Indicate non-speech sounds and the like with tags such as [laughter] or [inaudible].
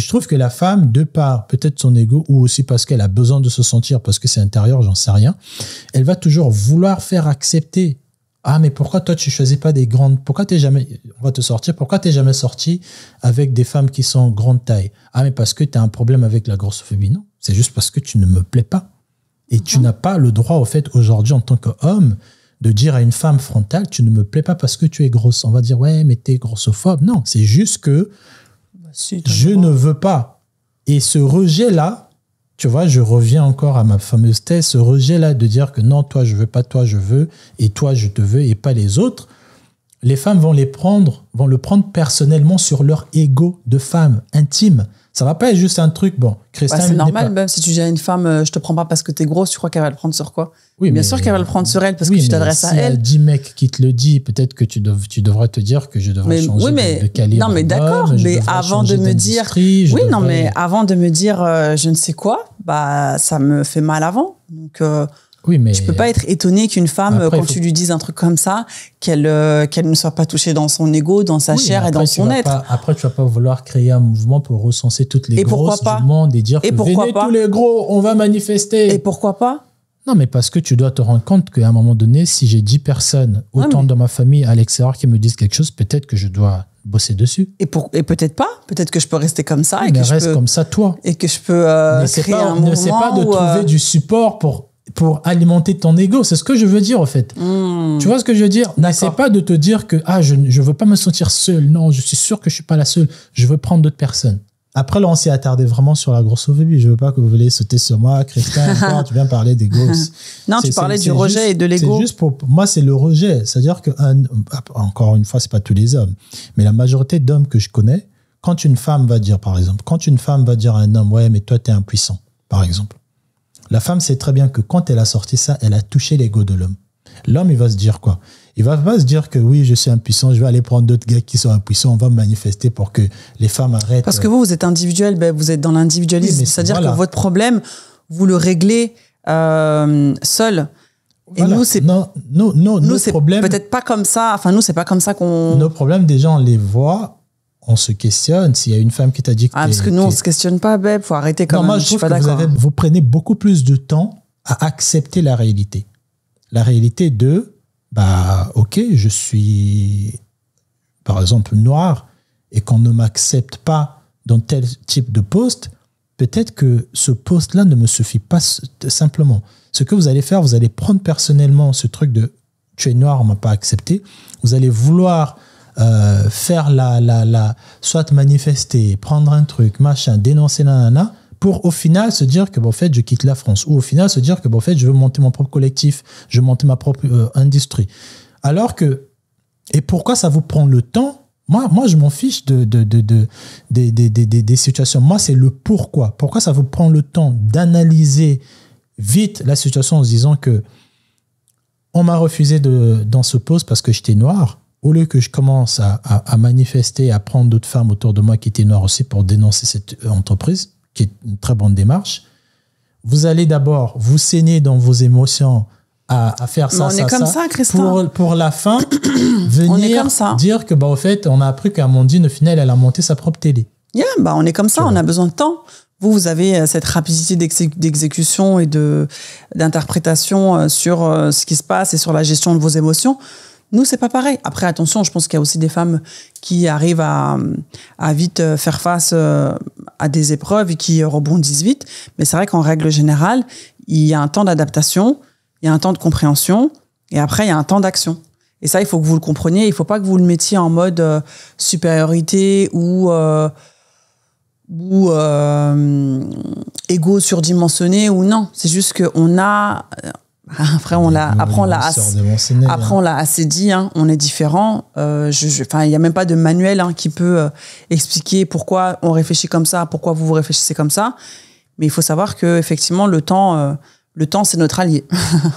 je trouve que la femme, de par peut-être son ego ou aussi parce qu'elle a besoin de se sentir, parce que c'est intérieur, j'en sais rien, elle va toujours vouloir faire accepter. Ah, mais pourquoi toi tu choisis pas des grandes Pourquoi t'es jamais On va te sortir. Pourquoi t'es jamais sorti avec des femmes qui sont grande taille Ah, mais parce que tu as un problème avec la grossophobie. Non, c'est juste parce que tu ne me plais pas. Et tu mhm. n'as pas le droit, au fait, aujourd'hui, en tant qu'homme, de dire à une femme frontale, tu ne me plais pas parce que tu es grosse. On va dire, ouais, mais tu es grossophobe. Non, c'est juste que je ne veux pas. Et ce rejet-là, tu vois, je reviens encore à ma fameuse thèse, ce rejet-là de dire que non, toi, je veux pas, toi, je veux, et toi, je te veux, et pas les autres, les femmes vont les prendre, vont le prendre personnellement sur leur ego de femme intime. Ça va pas être juste un truc, bon, Christian. c'est normal, même si tu dis à une femme, euh, je te prends pas parce que t'es grosse, tu crois qu'elle va le prendre sur quoi Oui, bien sûr qu'elle va le prendre sur elle parce que tu t'adresses à elle. Il y a mecs qui te le dit, peut-être que tu, devrais tu, te dire que je devrais mais, changer oui, mais, Non, mais d'accord, mais avant de me dire. Oui, non, mais avant de me dire je ne sais quoi, bah, ça me fait mal avant. Donc, euh, oui, mais... Tu peux pas être étonné qu'une femme, quand tu lui dises un truc comme ça, qu'elle euh, qu'elle ne soit pas touchée dans son ego, dans sa chair et dans son être. après, tu vas pas vouloir créer un mouvement pour recenser toutes les grosses du monde et dire venez tous les gros, on va manifester. Et pourquoi pas Non, mais parce que tu dois te rendre compte qu'à un moment donné, si j'ai 10 personnes, autant dans ma famille, à l'extérieur, qui me disent quelque chose, peut-être que je dois bosser dessus. Et, peut-être pas. Peut-être que je peux rester comme ça. Oui, et mais que reste je reste comme ça, toi. Et que je peux euh, créer un mouvement. Ne pas de trouver euh, du support pour pour alimenter ton ego. C'est ce que je veux dire, en fait. Hmm. Tu vois ce que je veux dire N'essaie pas de te dire que ah, je ne veux pas me sentir seul. Non, je suis sûr que je ne suis pas la seule. Je veux prendre d'autres personnes. Après, là, on s'est attardé vraiment sur la grosse grossophobie. Je veux pas que vous voulez sauter sur moi, Christian. [laughs] tu viens parler des gosses. non, tu parlais du rejet et de l'ego. juste pour moi, c'est le rejet. C'est-à-dire que encore une fois, c'est pas tous les hommes, mais la majorité d'hommes que je connais, quand une femme va dire, par exemple, quand une femme va dire à un homme, ouais, mais toi, tu es impuissant, par exemple. La femme sait très bien que quand elle a sorti ça, elle a touché l'ego de l'homme. L'homme, il va se dire quoi Il va pas se dire que oui, je suis impuissant, je vais aller prendre d'autres gars qui sont impuissants, on va manifester pour que les femmes arrêtent. Parce que euh. vous, vous êtes individuel, ben vous êtes dans l'individualisme. C'est-à-dire que votre problème, vous le réglez euh, seul. Et nous, c'est non, non, non, nos problèmes. Peut-être pas comme ça. Enfin, nous, c'est pas comme ça qu'on. Nos problèmes, déjà, on les voit on se questionne. S'il y a une femme qui t'a dit que. Ah, parce que nous, on se questionne pas, il faut arrêter quand non, Moi, je, suis pas d'accord. Vous, vous, prenez beaucoup plus de temps à accepter la réalité. La réalité de, bah, ok, je suis, par exemple, noir et qu'on ne m'accepte pas dans tel type de poste, peut-être que ce poste-là ne me suffit pas simplement. Ce que vous allez faire, vous allez prendre personnellement ce truc de tu es noir, on m'a pas accepté. Vous allez vouloir euh, faire la, la, la, soit manifester, prendre un truc, machin, dénoncer, nanana, pour au final se dire que, bon, fait, je quitte la France, ou au final se dire que, bon, fait, je veux monter mon propre collectif, je veux monter ma propre euh, industrie. Alors que, et pourquoi ça vous prend le temps moi, moi, je m'en fiche de, de, de, des situations. Moi, c'est le pourquoi. Pourquoi ça vous prend le temps d'analyser vite la situation en se disant que on m'a refusé dans ce poste parce que j'étais noir au lieu que je commence à, manifester, à prendre d'autres femmes autour de moi qui étaient noires aussi pour dénoncer cette euh, entreprise, qui est une très bonne démarche, vous allez d'abord vous saigner dans vos émotions à, faire ça, on est comme ça, Christophe. pour, la fin, venir dire que, bah, au fait, on a appris qu'Amandine, au final, elle a monté sa propre télé. Yeah, bah, on est comme ça, on a besoin de temps. Vous, vous avez euh, cette rapidité d'exécution et d'interprétation euh, sur ce qui se passe et sur la gestion de vos émotions. Nous, c'est pas pareil. Après, attention, je pense qu'il y a aussi des femmes qui arrivent à, vite euh, faire face euh, à des épreuves et qui rebondissent vite. Mais c'est vrai qu'en règle générale, il y a un temps d'adaptation, il y a un temps de compréhension, et après, il y a un temps d'action. Et ça, il faut que vous le compreniez. Il faut pas que vous le mettiez en mode euh, supériorité ou ou égo surdimensionné ou non. C'est juste qu'on a Hein, après, on l'a, après, l'a, assez, après, hein. on l'a assez dit, hein. on est différent. Euh, je, enfin il n'y a même pas de manuel hein, qui peut euh, expliquer pourquoi on réfléchit comme ça, pourquoi vous vous réfléchissez comme ça. Mais il faut savoir que, effectivement, le temps, euh, le temps, c'est notre allié. [laughs]